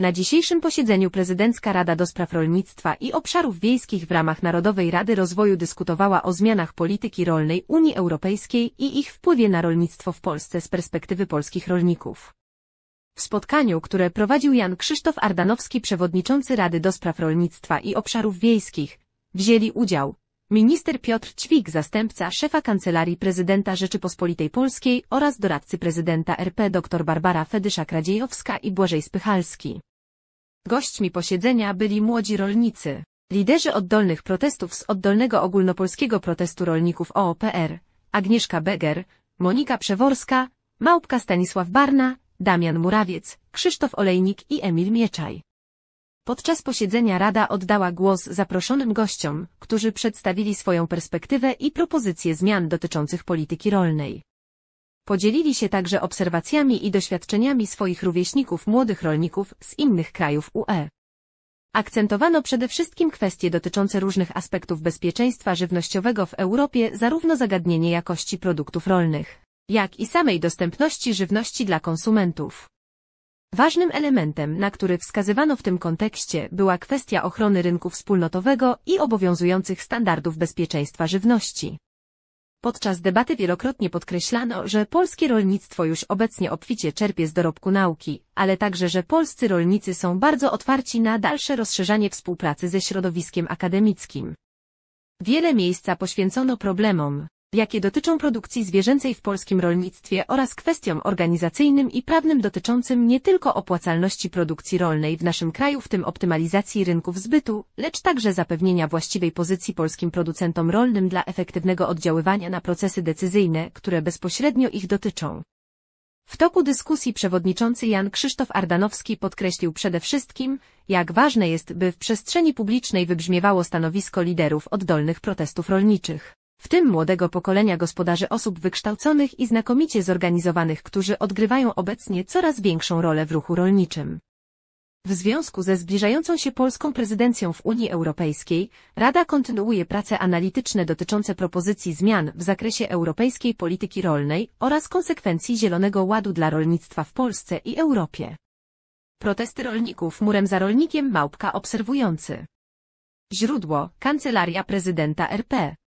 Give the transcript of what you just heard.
Na dzisiejszym posiedzeniu Prezydencka Rada do Spraw Rolnictwa i Obszarów Wiejskich w ramach Narodowej Rady Rozwoju dyskutowała o zmianach polityki rolnej Unii Europejskiej i ich wpływie na rolnictwo w Polsce z perspektywy polskich rolników. W spotkaniu, które prowadził Jan Krzysztof Ardanowski, przewodniczący Rady do Spraw Rolnictwa i Obszarów Wiejskich, wzięli udział minister Piotr Ćwik, zastępca szefa Kancelarii Prezydenta Rzeczypospolitej Polskiej oraz doradcy prezydenta RP dr Barbara Fedysza-Kradziejowska i Błażej Spychalski. Gośćmi posiedzenia byli młodzi rolnicy, liderzy oddolnych protestów z oddolnego ogólnopolskiego protestu rolników OOPR, Agnieszka Beger, Monika Przeworska, Małpka Stanisław Barna, Damian Murawiec, Krzysztof Olejnik i Emil Mieczaj. Podczas posiedzenia Rada oddała głos zaproszonym gościom, którzy przedstawili swoją perspektywę i propozycje zmian dotyczących polityki rolnej. Podzielili się także obserwacjami i doświadczeniami swoich rówieśników młodych rolników z innych krajów UE. Akcentowano przede wszystkim kwestie dotyczące różnych aspektów bezpieczeństwa żywnościowego w Europie, zarówno zagadnienie jakości produktów rolnych, jak i samej dostępności żywności dla konsumentów. Ważnym elementem, na który wskazywano w tym kontekście, była kwestia ochrony rynku wspólnotowego i obowiązujących standardów bezpieczeństwa żywności. Podczas debaty wielokrotnie podkreślano, że polskie rolnictwo już obecnie obficie czerpie z dorobku nauki, ale także, że polscy rolnicy są bardzo otwarci na dalsze rozszerzanie współpracy ze środowiskiem akademickim. Wiele miejsca poświęcono problemom, jakie dotyczą produkcji zwierzęcej w polskim rolnictwie oraz kwestiom organizacyjnym i prawnym dotyczącym nie tylko opłacalności produkcji rolnej w naszym kraju, w tym optymalizacji rynków zbytu, lecz także zapewnienia właściwej pozycji polskim producentom rolnym dla efektywnego oddziaływania na procesy decyzyjne, które bezpośrednio ich dotyczą. W toku dyskusji przewodniczący Jan Krzysztof Ardanowski podkreślił przede wszystkim, jak ważne jest, by w przestrzeni publicznej wybrzmiewało stanowisko liderów oddolnych protestów rolniczych w tym młodego pokolenia gospodarzy osób wykształconych i znakomicie zorganizowanych, którzy odgrywają obecnie coraz większą rolę w ruchu rolniczym. W związku ze zbliżającą się polską prezydencją w Unii Europejskiej, Rada kontynuuje prace analityczne dotyczące propozycji zmian w zakresie europejskiej polityki rolnej oraz konsekwencji Zielonego Ładu dla rolnictwa w Polsce i Europie. Protesty rolników murem za rolnikiem Małpka obserwujący. Źródło Kancelaria Prezydenta RP